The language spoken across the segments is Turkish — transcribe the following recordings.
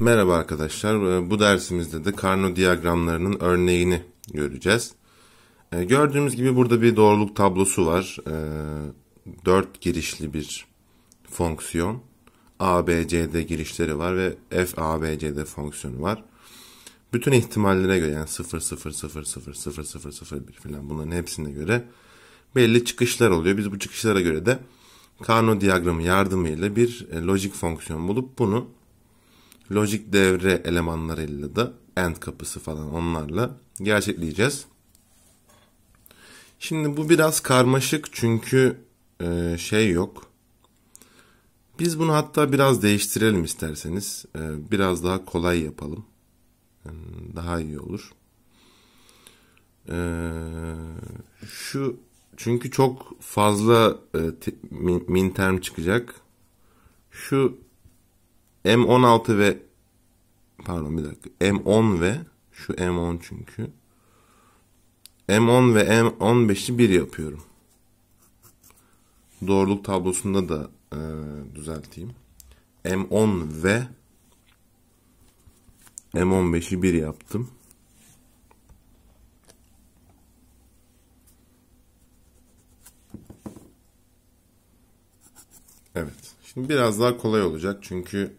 Merhaba arkadaşlar. Ee, bu dersimizde de Carnot diyagramlarının örneğini göreceğiz. Ee, gördüğümüz gibi burada bir doğruluk tablosu var. 4 ee, girişli bir fonksiyon. A, girişleri var ve F, A, fonksiyonu var. Bütün ihtimallere göre yani 0, 0, 0, 0, 0, 0, 0, 1 falan bunların hepsine göre belli çıkışlar oluyor. Biz bu çıkışlara göre de Carnot diyagramı yardımıyla bir e, lojik fonksiyon bulup bunu lojik devre elemanlarıyla da end kapısı falan onlarla gerçekleyeceğiz. Şimdi bu biraz karmaşık çünkü e, şey yok. Biz bunu hatta biraz değiştirelim isterseniz. E, biraz daha kolay yapalım. E, daha iyi olur. şu çünkü çok fazla min term çıkacak. Şu M16 ve pardon bir dakika. M10 ve şu M10 çünkü. M10 ve M15'i 1 yapıyorum. Doğruluk tablosunda da e, düzelteyim. M10 ve M15'i 1 yaptım. Evet. Şimdi biraz daha kolay olacak çünkü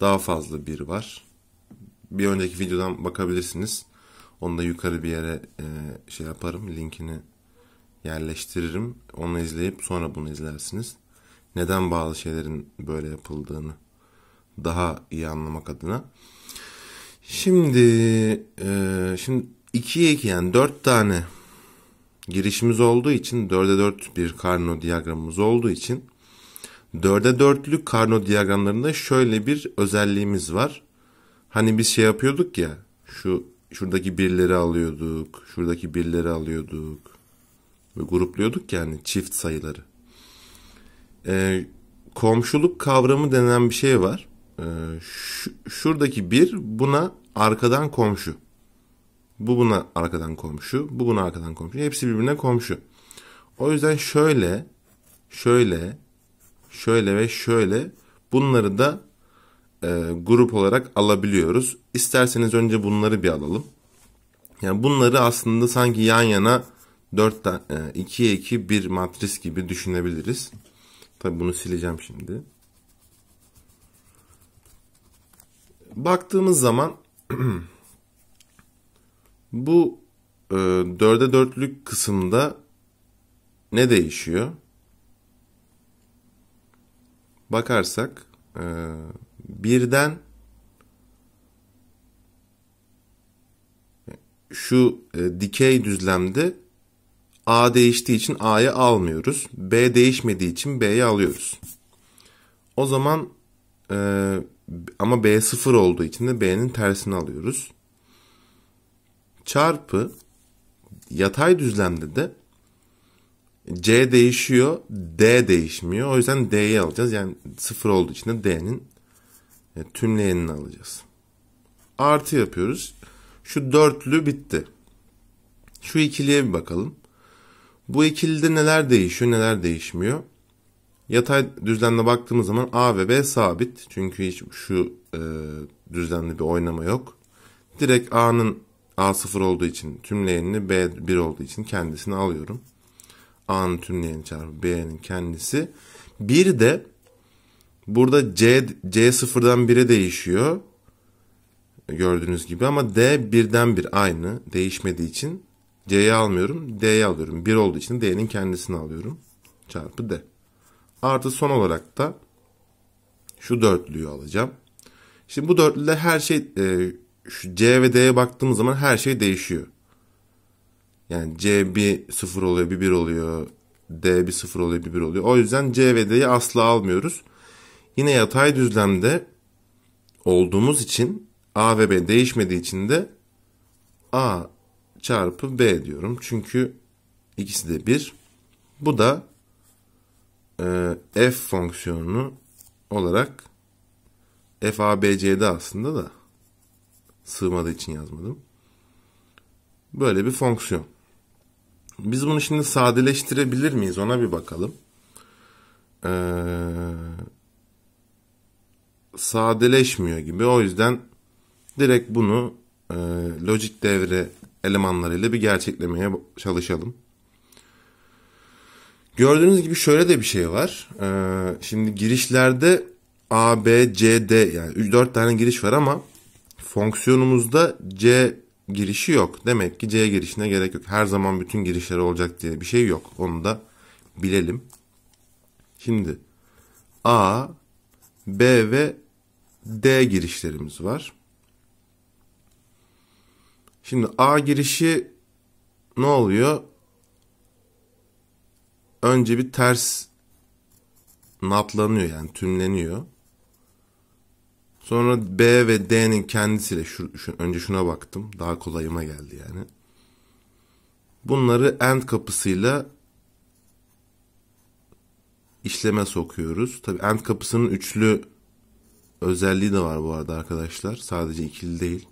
daha fazla bir var bir önceki videodan bakabilirsiniz. Onu da yukarı bir yere e, şey yaparım. Linkini yerleştiririm. Onu izleyip sonra bunu izlersiniz. Neden bazı şeylerin böyle yapıldığını daha iyi anlamak adına. Şimdi e, şimdi 2'ye iki yani dört tane girişimiz olduğu için dörde dört bir karno diyagramımız olduğu için dörde dörtlük karno diyagramlarında şöyle bir özelliğimiz var. Hani bir şey yapıyorduk ya şu şuradaki birleri alıyorduk, şuradaki birleri alıyorduk ve grupluyorduk yani çift sayıları. Ee, komşuluk kavramı denen bir şey var. Ee, şu, şuradaki bir buna arkadan komşu. Bu buna arkadan komşu, bu buna arkadan komşu. Hepsi birbirine komşu. O yüzden şöyle, şöyle, şöyle ve şöyle bunları da e, grup olarak alabiliyoruz. İsterseniz önce bunları bir alalım. Yani bunları aslında sanki yan yana 4 tane 2'ye 2 bir matris gibi düşünebiliriz. Tabii bunu sileceğim şimdi. Baktığımız zaman bu e, 4'e 4'lük kısımda ne değişiyor? Bakarsak e, birden şu e, dikey düzlemde A değiştiği için A'yı almıyoruz. B değişmediği için B'yi alıyoruz. O zaman e, ama B sıfır olduğu için de B'nin tersini alıyoruz. Çarpı yatay düzlemde de C değişiyor, D değişmiyor. O yüzden D'yi alacağız. Yani sıfır olduğu için de D'nin yani e, tümleyenini alacağız. Artı yapıyoruz. Şu dörtlü bitti. Şu ikiliye bir bakalım. Bu ikilide neler değişiyor neler değişmiyor. Yatay düzlemde baktığımız zaman A ve B sabit. Çünkü hiç şu e, düzlemde bir oynama yok. Direkt A'nın A0 olduğu için tümleyenini B1 olduğu için kendisini alıyorum. A'nın tümleyeni çarpı B'nin kendisi. Bir de Burada C, C sıfırdan 1'e değişiyor. Gördüğünüz gibi ama D birden bir aynı değişmediği için C'yi almıyorum D'yi alıyorum. 1 olduğu için D'nin kendisini alıyorum. Çarpı D. Artı son olarak da şu dörtlüyü alacağım. Şimdi bu dörtlüde her şey e, şu C ve D'ye baktığımız zaman her şey değişiyor. Yani C bir sıfır oluyor bir bir oluyor. D bir sıfır oluyor bir bir oluyor. O yüzden C ve D'yi asla almıyoruz. Yine yatay düzlemde olduğumuz için A ve B değişmediği için de A çarpı B diyorum. Çünkü ikisi de 1. Bu da e, f fonksiyonu olarak FABC'de aslında da sığmadığı için yazmadım. Böyle bir fonksiyon. Biz bunu şimdi sadeleştirebilir miyiz ona bir bakalım. Ee, sadeleşmiyor gibi. O yüzden direkt bunu e, lojik devre elemanlarıyla bir gerçeklemeye çalışalım. Gördüğünüz gibi şöyle de bir şey var. Ee, şimdi girişlerde A, B, C, D yani 4 tane giriş var ama fonksiyonumuzda C girişi yok. Demek ki C girişine gerek yok. Her zaman bütün girişler olacak diye bir şey yok. Onu da bilelim. Şimdi A, B ve D girişlerimiz var. Şimdi A girişi ne oluyor? Önce bir ters natlanıyor yani tümleniyor. Sonra B ve D'nin kendisiyle şu, şu, önce şuna baktım. Daha kolayıma geldi yani. Bunları end kapısıyla işleme sokuyoruz. Tabi end kapısının üçlü özelliği de var bu arada arkadaşlar. Sadece ikili değil.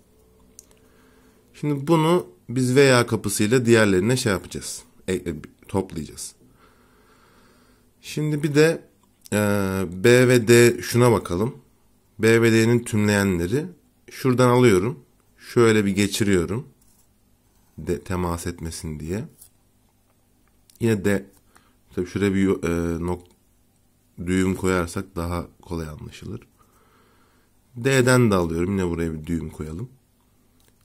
Şimdi bunu biz veya kapısıyla diğerlerine şey yapacağız. E, e, toplayacağız. Şimdi bir de e, B ve D şuna bakalım. B ve D'nin tümleyenleri şuradan alıyorum. Şöyle bir geçiriyorum. De, temas etmesin diye. Yine D tabii şuraya bir e, nok, düğüm koyarsak daha kolay anlaşılır. D'den de alıyorum. Yine buraya bir düğüm koyalım.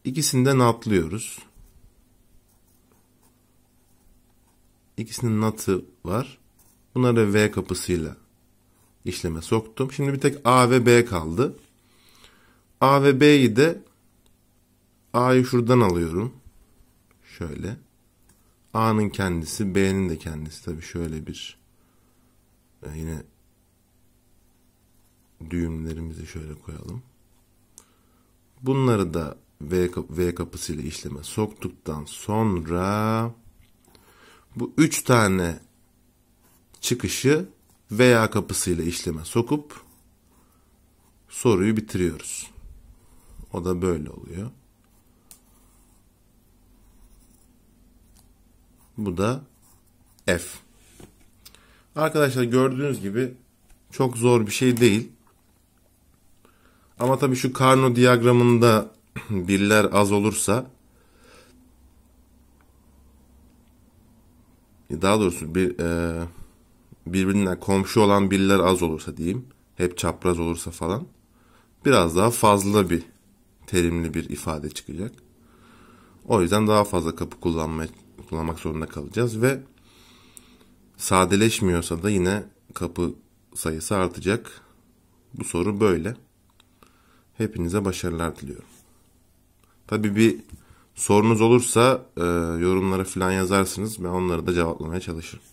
İkisinden atlıyoruz. İkisinin natı var. Bunları V kapısıyla işleme soktum. Şimdi bir tek A ve B kaldı. A ve B'yi de A'yı şuradan alıyorum. Şöyle. A'nın kendisi, B'nin de kendisi. Tabii şöyle bir e, yine düğümlerimizi şöyle koyalım. Bunları da V, v kapısı ile işleme soktuktan sonra bu üç tane çıkışı veya kapısıyla işleme sokup soruyu bitiriyoruz. O da böyle oluyor. Bu da F. Arkadaşlar gördüğünüz gibi çok zor bir şey değil. Ama tabii şu Karno diyagramında birler az olursa e, daha doğrusu bir e, birbirinden komşu olan birler az olursa diyeyim hep çapraz olursa falan biraz daha fazla bir terimli bir ifade çıkacak. O yüzden daha fazla kapı kullanmaya, kullanmak zorunda kalacağız ve sadeleşmiyorsa da yine kapı sayısı artacak. Bu soru böyle. Hepinize başarılar diliyorum. Tabii bir sorunuz olursa e, yorumlara falan yazarsınız. Ben onları da cevaplamaya çalışırım.